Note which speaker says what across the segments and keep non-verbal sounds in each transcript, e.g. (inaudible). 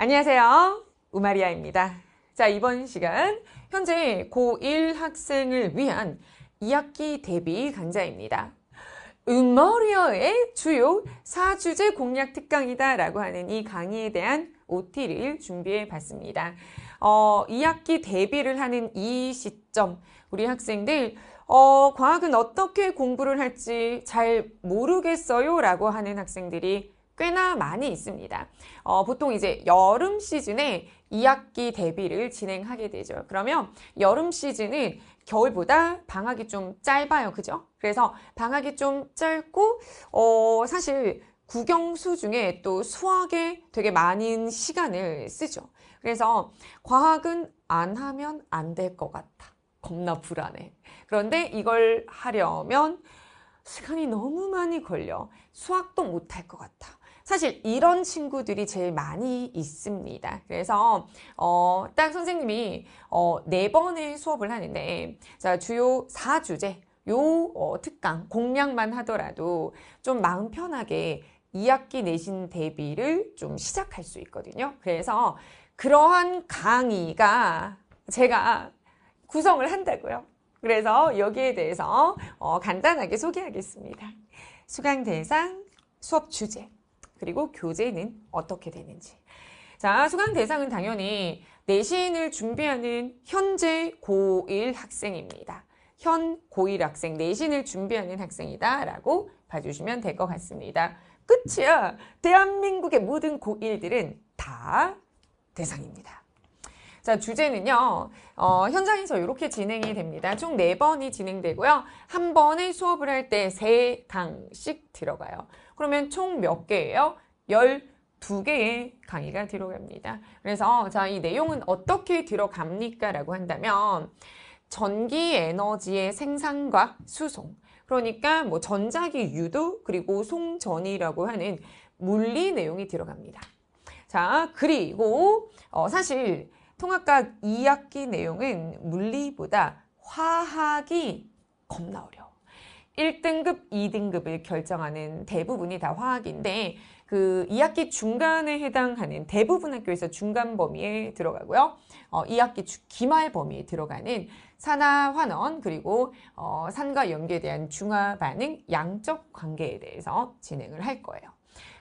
Speaker 1: 안녕하세요. 우마리아입니다. 자, 이번 시간 현재 고1 학생을 위한 2학기 대비 강좌입니다. 음마리아의 주요 4주제 공략 특강이다 라고 하는 이 강의에 대한 OT를 준비해 봤습니다. 어, 2학기 대비를 하는 이 시점, 우리 학생들, 어, 과학은 어떻게 공부를 할지 잘 모르겠어요 라고 하는 학생들이 꽤나 많이 있습니다. 어, 보통 이제 여름 시즌에 2학기 대비를 진행하게 되죠. 그러면 여름 시즌은 겨울보다 방학이 좀 짧아요. 그죠? 그래서 방학이 좀 짧고, 어, 사실 국영수 중에 또 수학에 되게 많은 시간을 쓰죠. 그래서 과학은 안 하면 안 될 것 같아. 겁나 불안해. 그런데 이걸 하려면 시간이 너무 많이 걸려. 수학도 못할것 같아. 사실 이런 친구들이 제일 많이 있습니다. 그래서 어, 딱 선생님이 어, 네 번의 수업을 하는데 자 주요 4주제 요 어, 특강 공략만 하더라도 좀 마음 편하게 2학기 내신 대비를 좀 시작할 수 있거든요. 그래서 그러한 강의가 제가 구성을 한다고요. 그래서 여기에 대해서 어, 간단하게 소개하겠습니다. 수강 대상, 수업 주제, 그리고 교재는 어떻게 되는지. 자, 수강 대상은 당연히 내신을 준비하는 현재 고1 학생입니다. 현 고1 학생, 내신을 준비하는 학생이다 라고 봐주시면 될 것 같습니다. 끝이야. 대한민국의 모든 고1들은 다 대상입니다. 자, 주제는요. 어, 현장에서 이렇게 진행이 됩니다. 총 네번이 진행되고요. 한번에 수업을 할 때 세강씩 들어가요. 그러면 총 몇 개예요? 열2 개의 강의가 들어갑니다. 그래서 자, 이 내용은 어떻게 들어갑니까? 라고 한다면 전기 에너지의 생산과 수송 그러니까 뭐 전자기 유도 그리고 송전이라고 하는 물리 내용이 들어갑니다. 자 그리고 어 사실 통합각 2학기 내용은 물리보다 화학이 겁나 어려워. 1등급, 2등급을 결정하는 대부분이 다 화학인데 그 2학기 중간에 해당하는 대부분 학교에서 중간 범위에 들어가고요. 어, 2학기 기말 범위에 들어가는 산화 환원 그리고 어, 산과 연계에 대한 중화 반응 양적 관계에 대해서 진행을 할 거예요.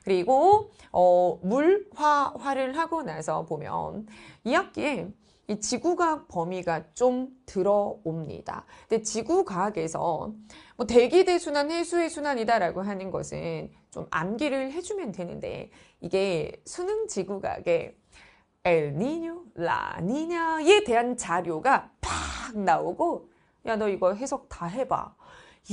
Speaker 1: 그리고 어, 물화화를 하고 나서 보면 2학기에 이 지구과학 범위가 좀 들어옵니다. 근데 지구과학에서 뭐 대기대 순환, 해수의 순환이다라고 하는 것은 좀 암기를 해주면 되는데 이게 수능 지구과학에 엘니뇨, 라니냐에 대한 자료가 팍 나오고 야 너 이거 해석 다 해봐.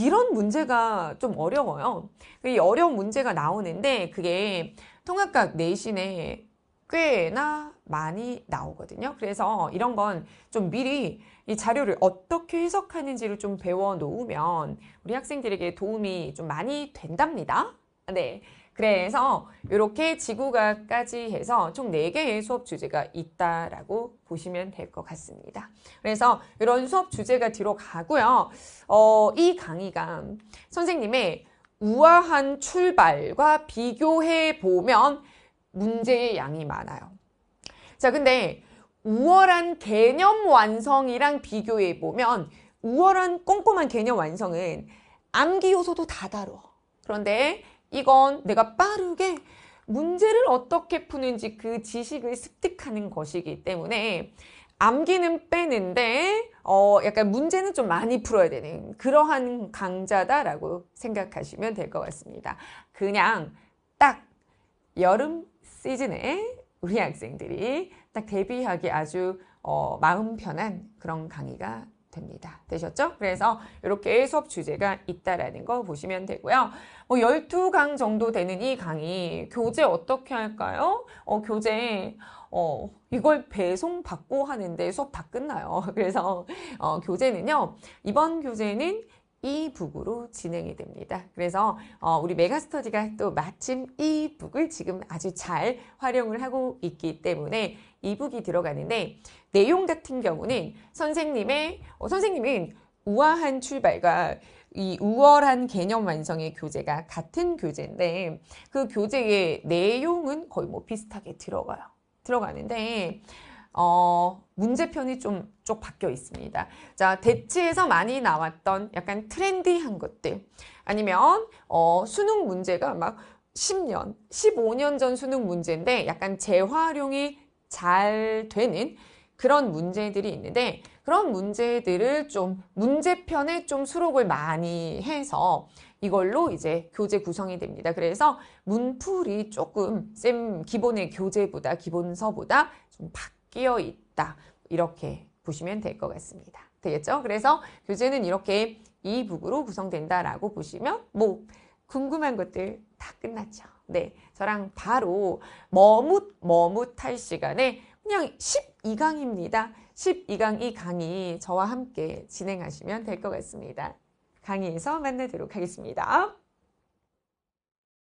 Speaker 1: 이런 문제가 좀 어려워요. 그 이 어려운 문제가 나오는데 그게 통합각 내신에 꽤나 많이 나오거든요. 그래서 이런 건 좀 미리 이 자료를 어떻게 해석하는지를 좀 배워 놓으면 우리 학생들에게 도움이 좀 많이 된답니다. 네. 그래서 이렇게 지구과까지 해서 총 4개의 수업 주제가 있다라고 보시면 될 것 같습니다. 그래서 이런 수업 주제가 뒤로 가고요. 어, 이 강의가 선생님의 우아한 출발과 비교해 보면 문제의 양이 많아요. 자, 근데 우월한 개념 완성이랑 비교해 보면 우월한 꼼꼼한 개념 완성은 암기 요소도 다 다뤄. 그런데 이건 내가 빠르게 문제를 어떻게 푸는지 그 지식을 습득하는 것이기 때문에 암기는 빼는데 어 약간 문제는 좀 많이 풀어야 되는 그러한 강좌다라고 생각하시면 될 것 같습니다. 그냥 딱 여름 시즌에 우리 학생들이 딱 데뷔하기 아주 어, 마음 편한 그런 강의가 됩니다. 되셨죠? 그래서 이렇게 수업 주제가 있다라는 거 보시면 되고요. 뭐 12강 정도 되는 이 강의 교재 어떻게 할까요? 어, 교재 어, 이걸 배송받고 하는데 수업 다 끝나요. (laughs) 그래서 어, 교재는요. 이번 교재는 이북으로 진행이 됩니다. 그래서 어, 우리 메가스터디가 또 마침 이북을 지금 아주 잘 활용을 하고 있기 때문에 이북이 들어가는데 내용 같은 경우는 선생님의 어, 선생님은 우아한 출발과 이 우월한 개념 완성의 교재가 같은 교재인데 그 교재의 내용은 거의 뭐 비슷하게 들어가요. 들어가는데 어, 문제편이 좀 쪽 바뀌어 있습니다. 자, 대치에서 많이 나왔던 약간 트렌디한 것들 아니면 어, 수능 문제가 막 10년, 15년 전 수능 문제인데 약간 재활용이 잘 되는 그런 문제들이 있는데 그런 문제들을 좀 문제편에 좀 수록을 많이 해서 이걸로 이제 교재 구성이 됩니다. 그래서 문풀이 조금 쌤 기본의 교재보다 기본서보다 좀 바뀌 끼어 있다. 이렇게 보시면 될 것 같습니다. 되겠죠? 그래서 교재는 이렇게 이 북으로 구성된다라고 보시면 뭐 궁금한 것들 다 끝났죠. 네, 저랑 바로 머뭇 머뭇할 시간에 그냥 12강입니다. 12강 이 강의 저와 함께 진행하시면 될 것 같습니다. 강의에서 만나도록 하겠습니다.